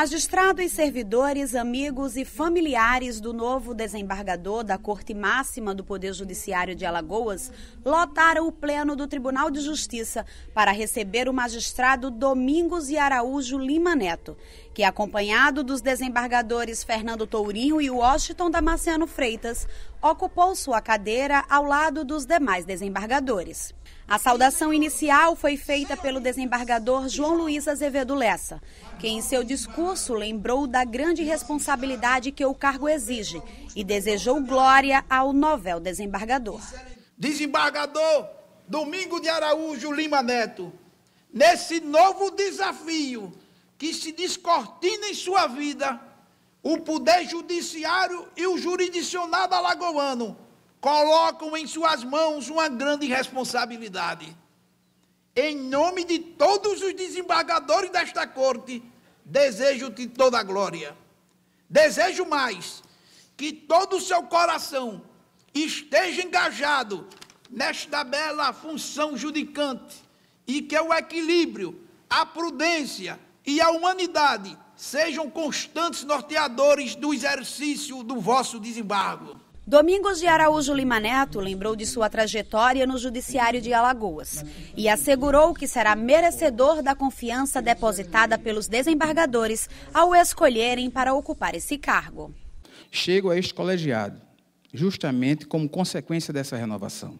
magistrado e servidores, amigos e familiares do novo desembargador da Corte Máxima do Poder Judiciário de Alagoas lotaram o pleno do Tribunal de Justiça para receber o magistrado Domingos e Araújo Lima Neto que, acompanhado dos desembargadores Fernando Tourinho e Washington Damasceno Freitas, ocupou sua cadeira ao lado dos demais desembargadores. A saudação inicial foi feita pelo desembargador João Luiz Azevedo Lessa, que em seu discurso lembrou da grande responsabilidade que o cargo exige e desejou glória ao novel desembargador. Desembargador Domingo de Araújo Lima Neto, nesse novo desafio que se descortina em sua vida o poder judiciário e o jurisdicionado alagoano colocam em suas mãos uma grande responsabilidade. Em nome de todos os desembargadores desta corte, desejo-te toda a glória. Desejo mais que todo o seu coração esteja engajado nesta bela função judicante e que o equilíbrio, a prudência, e a humanidade sejam constantes norteadores do exercício do vosso desembargo. Domingos de Araújo Lima Neto lembrou de sua trajetória no Judiciário de Alagoas e assegurou que será merecedor da confiança depositada pelos desembargadores ao escolherem para ocupar esse cargo. Chego a este colegiado justamente como consequência dessa renovação,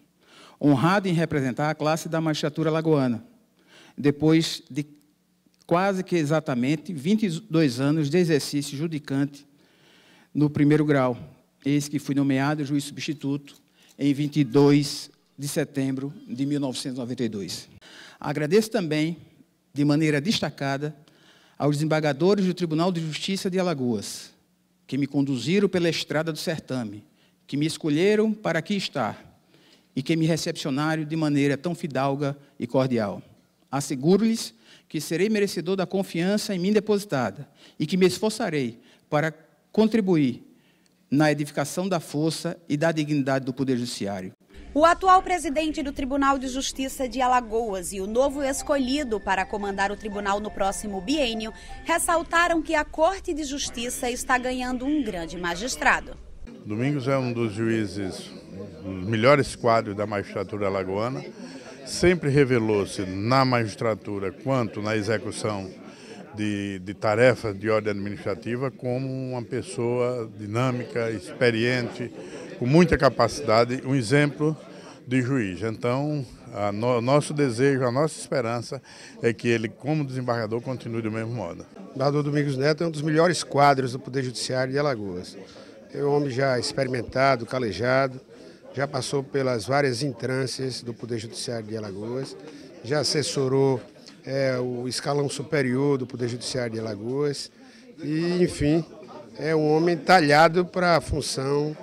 honrado em representar a classe da magistratura lagoana, depois de quase que exatamente 22 anos de exercício judicante no primeiro grau. Eis que fui nomeado juiz substituto em 22 de setembro de 1992. Agradeço também, de maneira destacada, aos desembargadores do Tribunal de Justiça de Alagoas, que me conduziram pela estrada do certame, que me escolheram para aqui estar e que me recepcionaram de maneira tão fidalga e cordial. Asseguro-lhes que serei merecedor da confiança em mim depositada e que me esforçarei para contribuir na edificação da força e da dignidade do Poder Judiciário. O atual presidente do Tribunal de Justiça de Alagoas e o novo escolhido para comandar o tribunal no próximo biênio ressaltaram que a Corte de Justiça está ganhando um grande magistrado. Domingos é um dos juízes, dos melhores quadros da magistratura alagoana sempre revelou-se na magistratura quanto na execução de, de, tarefas de ordem administrativa como uma pessoa dinâmica, experiente, com muita capacidade, um exemplo de juiz. Então, a no, nosso desejo, a nossa esperança é que ele, como desembargador, continue do mesmo modo. Dado Domingos Neto é um dos melhores quadros do Poder Judiciário de Alagoas. É um homem já experimentado, calejado, já passou pelas várias entrâncias do Poder Judiciário de Alagoas, já assessorou é, o escalão superior do Poder Judiciário de Alagoas e, enfim, é um homem talhado para a função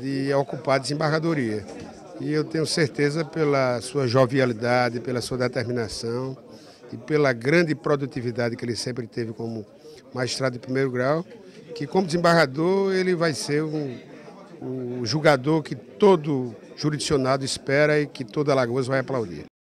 de ocupar a desembargadoria. E eu tenho certeza pela sua jovialidade, pela sua determinação e pela grande produtividade que ele sempre teve como magistrado de primeiro grau, que como desembargador ele vai ser um o julgador que todo jurisdicionado espera e que toda Alagoas vai aplaudir.